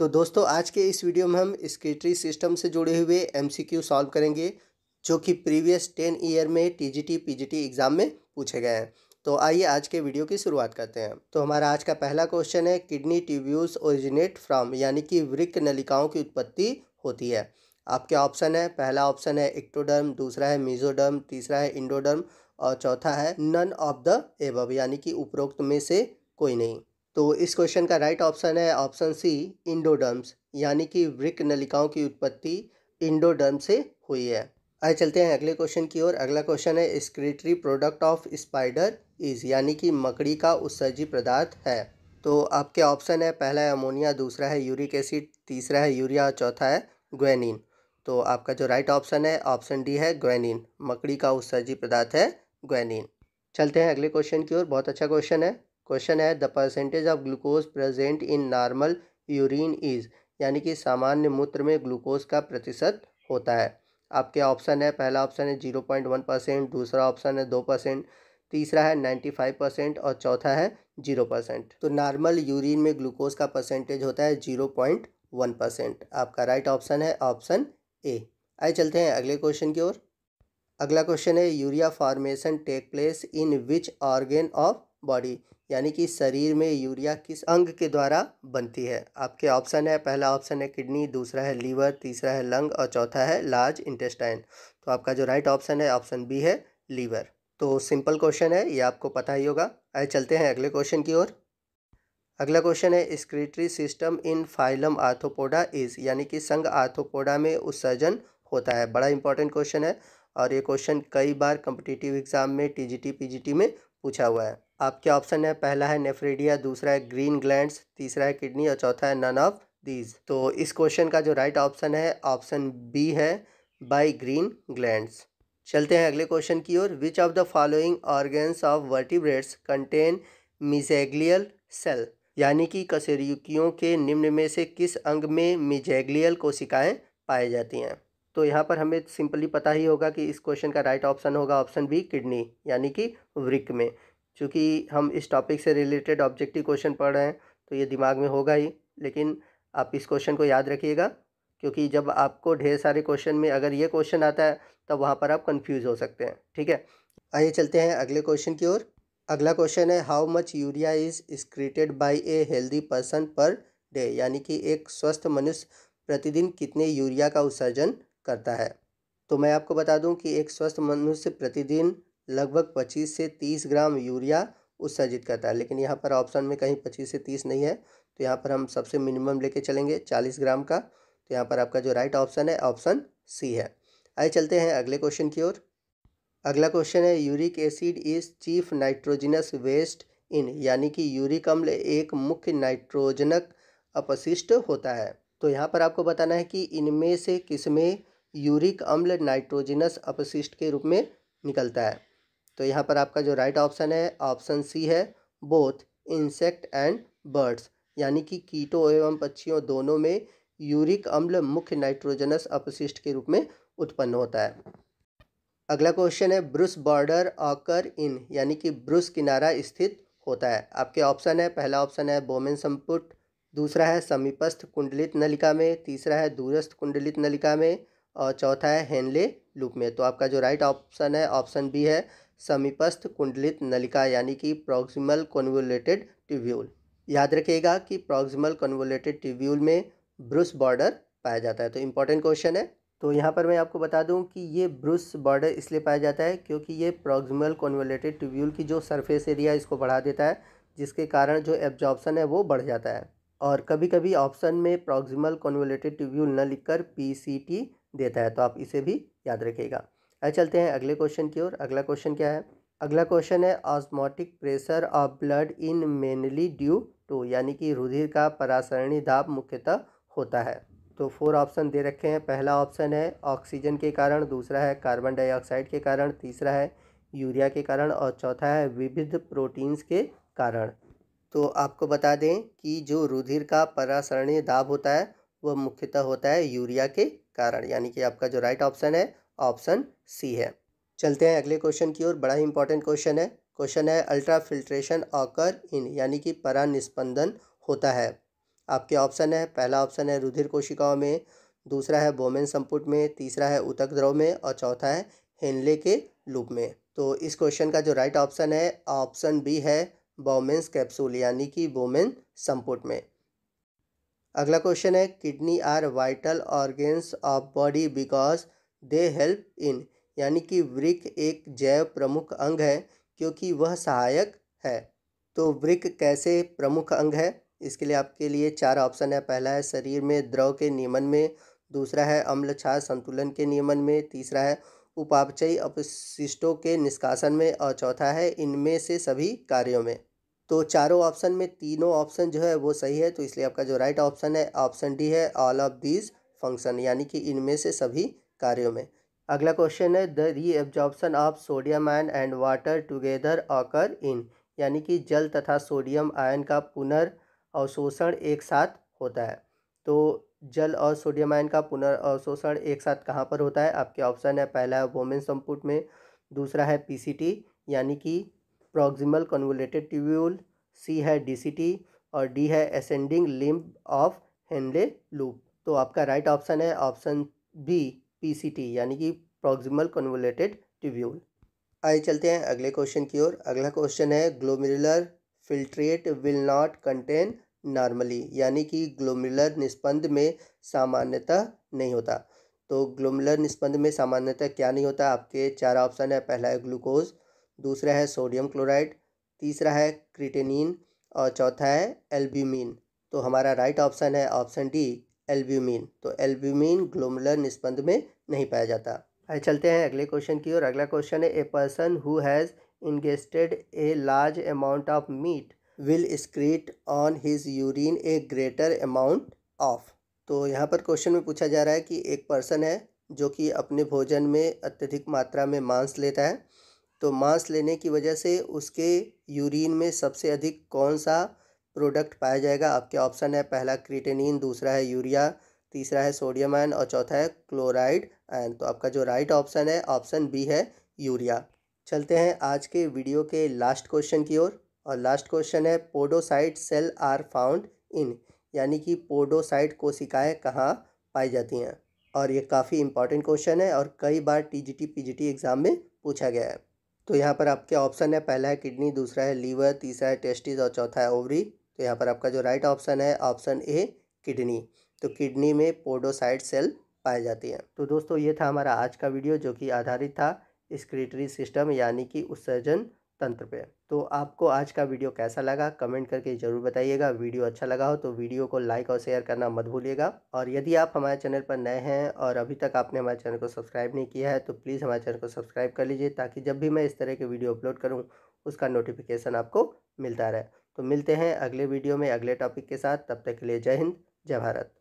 तो दोस्तों आज के इस वीडियो में हम स्केटरी सिस्टम से जुड़े हुए एमसीक्यू सॉल्व करेंगे जो कि प्रीवियस टेन ईयर में टीजीटी पीजीटी एग्ज़ाम में पूछे गए हैं तो आइए आज के वीडियो की शुरुआत करते हैं तो हमारा आज का पहला क्वेश्चन है किडनी ट्यूब्यूल्स ओरिजिनेट फ्रॉम यानी कि वृक्क नलिकाओं की उत्पत्ति होती है आपके ऑप्शन है पहला ऑप्शन है इक्टोडर्म दूसरा है मीजोडर्म तीसरा है इंडोडर्म और चौथा है नन ऑफ द एब यानी कि उपरोक्त में से कोई नहीं तो इस क्वेश्चन का राइट ऑप्शन है ऑप्शन सी इंडोडर्म्स यानी कि वृक नलिकाओं की उत्पत्ति इंडोडर्म से हुई है आए चलते हैं अगले क्वेश्चन की ओर अगला क्वेश्चन है secretory product of spider is यानी कि मकड़ी का उत्सर्जी पदार्थ है तो आपके ऑप्शन है पहला है अमोनिया दूसरा है यूरिक एसिड तीसरा है यूरिया चौथा है ग्वेनिन तो आपका जो राइट ऑप्शन है ऑप्शन डी है ग्वेनिन मकड़ी का उत्सर्जी पदार्थ है ग्वेनिन चलते हैं अगले क्वेश्चन की ओर बहुत अच्छा क्वेश्चन है क्वेश्चन है the percentage of glucose present in normal urine is यानी कि सामान्य मूत्र में ग्लूकोज का प्रतिशत होता है आपके ऑप्शन है पहला ऑप्शन है जीरो पॉइंट वन परसेंट दूसरा ऑप्शन है दो परसेंट तीसरा है नाइन्टी फाइव परसेंट और चौथा है जीरो परसेंट तो नॉर्मल यूरिन में ग्लूकोज का परसेंटेज होता है जीरो पॉइंट वन परसेंट आपका राइट ऑप्शन है ऑप्शन ए आइए चलते हैं अगले क्वेश्चन की ओर अगला क्वेश्चन है urea formation take place in which organ of body यानी कि शरीर में यूरिया किस अंग के द्वारा बनती है आपके ऑप्शन है पहला ऑप्शन है किडनी दूसरा है लीवर तीसरा है लंग और चौथा है लार्ज इंटेस्टाइन तो आपका जो राइट ऑप्शन है ऑप्शन बी है लीवर तो सिंपल क्वेश्चन है ये आपको पता ही होगा आए चलते हैं अगले क्वेश्चन की ओर अगला क्वेश्चन है excretory system in phylum arthropoda is यानी कि संघ आर्थोपोडा में उत्सर्जन होता है बड़ा इंपॉर्टेंट क्वेश्चन है और ये क्वेश्चन कई बार कम्पिटिटिव एग्जाम में टी जी में पूछा हुआ है आपके ऑप्शन है पहला है नेफ्रीडिया दूसरा है ग्रीन ग्लैंड तीसरा है किडनी और चौथा है नन ऑफ दीज तो इस क्वेश्चन का जो राइट ऑप्शन है ऑप्शन बी है बाई ग्रीन ग्लैंड्स चलते हैं अगले क्वेश्चन की ओर which of the following organs of vertebrates contain mesangial cell यानी कि कसेरियों के निम्न में से किस अंग में मिजेग्लियल कोशिकाएं पाई जाती हैं तो यहाँ पर हमें सिंपली पता ही होगा कि इस क्वेश्चन का राइट ऑप्शन होगा ऑप्शन बी किडनी यानी कि वृक में चूँकि हम इस टॉपिक से रिलेटेड ऑब्जेक्टिव क्वेश्चन पढ़ रहे हैं तो ये दिमाग में होगा ही लेकिन आप इस क्वेश्चन को याद रखिएगा क्योंकि जब आपको ढेर सारे क्वेश्चन में अगर ये क्वेश्चन आता है तब वहाँ पर आप कन्फ्यूज़ हो सकते हैं ठीक है आइए चलते हैं अगले क्वेश्चन की ओर अगला क्वेश्चन है how much urea is excreted by a healthy person per day यानी कि एक स्वस्थ मनुष्य प्रतिदिन कितने यूरिया का उत्सर्जन करता है तो मैं आपको बता दूं कि एक स्वस्थ मनुष्य प्रतिदिन लगभग पच्चीस से तीस ग्राम यूरिया उत्सर्जित करता है लेकिन यहाँ पर ऑप्शन में कहीं पच्चीस से तीस नहीं है तो यहाँ पर हम सबसे मिनिमम लेके चलेंगे चालीस ग्राम का तो यहाँ पर आपका जो राइट ऑप्शन है ऑप्शन सी है आइए चलते हैं अगले क्वेश्चन की ओर अगला क्वेश्चन है uric acid is chief nitrogenous waste in यानी कि यूरिक अम्ल एक मुख्य नाइट्रोजनक अपशिष्ट होता है तो यहाँ पर आपको बताना है कि इनमें से किसमें यूरिक अम्ल नाइट्रोजिनस अपशिष्ट के रूप में निकलता है तो यहाँ पर आपका जो राइट ऑप्शन है ऑप्शन सी है बोथ इंसेक्ट एंड बर्ड्स यानी कि कीटों एवं पक्षियों दोनों में यूरिक अम्ल मुख्य नाइट्रोजनस अपशिष्ट के रूप में उत्पन्न होता है अगला क्वेश्चन है ब्रुस बॉर्डर ऑकर इन यानी कि ब्रुस किनारा स्थित होता है आपके ऑप्शन है पहला ऑप्शन है बोमेन संपुट दूसरा है समीपस्थ कुंडलित नलिका में तीसरा है दूरस्थ कुंडलित नलिका में और चौथा है हेनले लूप में तो आपका जो राइट ऑप्शन है ऑप्शन बी है समीपस्थ कुंडलित नलिका यानी कि प्रॉक्सिमल कन्वोलेटेड ट्यूब्यूल याद रखिएगा कि प्रॉक्सिमल कन्वोलेटेड ट्यूब्यूल में ब्रुस बॉर्डर पाया जाता है तो इंपॉर्टेंट क्वेश्चन है तो यहाँ पर मैं आपको बता दूँ कि ये ब्रुस बॉर्डर इसलिए पाया जाता है क्योंकि ये प्रॉक्सिमल कन्वोलेटेड ट्यूब्यूल की जो सरफेस एरिया इसको बढ़ा देता है जिसके कारण जो एब्जॉर्प्शन है वो बढ़ जाता है और कभी कभी ऑप्शन में प्रॉक्सिमल कन्वोलेटेड ट्यूब्यूल न लिखकर पी देता है तो आप इसे भी याद रखिएगा चलते हैं अगले क्वेश्चन की ओर अगला क्वेश्चन क्या है अगला क्वेश्चन है osmotic pressure of blood in mainly due to यानी कि रुधिर का परासरणी दाब मुख्यतः होता है तो फोर ऑप्शन दे रखे हैं पहला ऑप्शन है ऑक्सीजन के कारण दूसरा है कार्बन डाइऑक्साइड के कारण तीसरा है यूरिया के कारण और चौथा है विविध प्रोटीन्स के कारण तो आपको बता दें कि जो रुधिर का परासरणीय दाब होता है वह मुख्यतः होता है यूरिया के कारण यानी कि आपका जो राइट ऑप्शन है ऑप्शन सी है चलते हैं अगले क्वेश्चन की ओर बड़ा ही इंपॉर्टेंट क्वेश्चन है क्वेश्चन है अल्ट्रा फिल्ट्रेशन ऑकर इन यानी कि परा निष्पंदन होता है आपके ऑप्शन है पहला ऑप्शन है रुधिर कोशिकाओं में दूसरा है बोमेन संपुट में तीसरा है उतक द्रव में और चौथा है हेनले के लूप में तो इस क्वेश्चन का जो राइट ऑप्शन है ऑप्शन बी है बोमेन्स कैप्सूल यानी कि बोमेन संपुट में अगला क्वेश्चन है kidney are vital organs of body because they help in यानी कि वृक एक जैव प्रमुख अंग है क्योंकि वह सहायक है तो वृक कैसे प्रमुख अंग है इसके लिए आपके लिए चार ऑप्शन है पहला है शरीर में द्रव के नियमन में दूसरा है अम्ल छा संतुलन के नियमन में तीसरा है उपापचयी अपशिष्टों के निष्कासन में और चौथा है इनमें से सभी कार्यों में तो चारों ऑप्शन में तीनों ऑप्शन जो है वो सही है तो इसलिए आपका जो राइट ऑप्शन है ऑप्शन डी है ऑल ऑफ दीज फंक्शन यानी कि इनमें से सभी कार्यों में अगला क्वेश्चन है the reabsorption of sodium ion and water together occur in यानी कि जल तथा सोडियम आयन का पुनर् अवशोषण एक साथ होता है तो जल और सोडियम आयन का पुनर्वशोषण एक साथ कहाँ पर होता है आपके ऑप्शन है पहला है वोमेन संपुट में दूसरा है पीसीटी यानी कि प्रोक्सिमल कन्वोलेटेड ट्यूब्यूल सी है डीसीटी और डी है ascending limb of Henle loop तो आपका राइट ऑप्शन है ऑप्शन बी पीसीटी यानी कि प्रोक्सिमल कन्वोलेटेड ट्यूब्यूल आइए चलते हैं अगले क्वेश्चन की ओर अगला क्वेश्चन है glomerular filtrate will not contain normally यानी कि ग्लोमेरुलर निस्पंद में सामान्यतः नहीं होता तो ग्लोमेरुलर निस्पंद में सामान्यता क्या नहीं होता आपके चार ऑप्शन है पहला है ग्लूकोज दूसरा है सोडियम क्लोराइड तीसरा है क्रिटेनिन और चौथा है एल्ब्यूमिन तो हमारा राइट ऑप्शन है ऑप्शन डी एल्ब्यूमिन तो एल्ब्यूमिन ग्लोमुलर निस्पंद में नहीं पाया जाता आइए चलते हैं अगले क्वेश्चन की ओर अगला क्वेश्चन है a person who has ingested a large amount of meat will excrete on his urine a greater amount of तो यहाँ पर क्वेश्चन में पूछा जा रहा है कि एक पर्सन है जो कि अपने भोजन में अत्यधिक मात्रा में मांस लेता है तो मांस लेने की वजह से उसके यूरिन में सबसे अधिक कौन सा प्रोडक्ट पाया जाएगा आपके ऑप्शन है पहला क्रिटेनिन दूसरा है यूरिया तीसरा है सोडियम आयन और चौथा है क्लोराइड आयन तो आपका जो राइट ऑप्शन है ऑप्शन बी है यूरिया चलते हैं आज के वीडियो के लास्ट क्वेश्चन की ओर और, और लास्ट क्वेश्चन है podocyte cell are found in यानी कि पोडोसाइट कोशिकाएं कहाँ पाई जाती हैं और ये काफ़ी इंपॉर्टेंट क्वेश्चन है और कई बार टीजीटी पीजीटी एग्ज़ाम में पूछा गया है तो यहाँ पर आपके ऑप्शन है पहला है किडनी दूसरा है लीवर तीसरा है टेस्टिस और चौथा है ओवरी तो यहाँ पर आपका जो राइट ऑप्शन है ऑप्शन ए किडनी तो किडनी में पोडोसाइड सेल पाई जाती है तो दोस्तों ये था हमारा आज का वीडियो जो कि आधारित था स्क्रिटरी सिस्टम यानी कि उत्सर्जन तंत्र पे तो आपको आज का वीडियो कैसा लगा कमेंट करके ज़रूर बताइएगा वीडियो अच्छा लगा हो तो वीडियो को लाइक और शेयर करना मत भूलिएगा और यदि आप हमारे चैनल पर नए हैं और अभी तक आपने हमारे चैनल को सब्सक्राइब नहीं किया है तो प्लीज़ हमारे चैनल को सब्सक्राइब कर लीजिए ताकि जब भी मैं इस तरह के वीडियो अपलोड करूँ उसका नोटिफिकेशन आपको मिलता रहे तो मिलते हैं अगले वीडियो में अगले टॉपिक के साथ तब तक के लिए जय हिंद जय भारत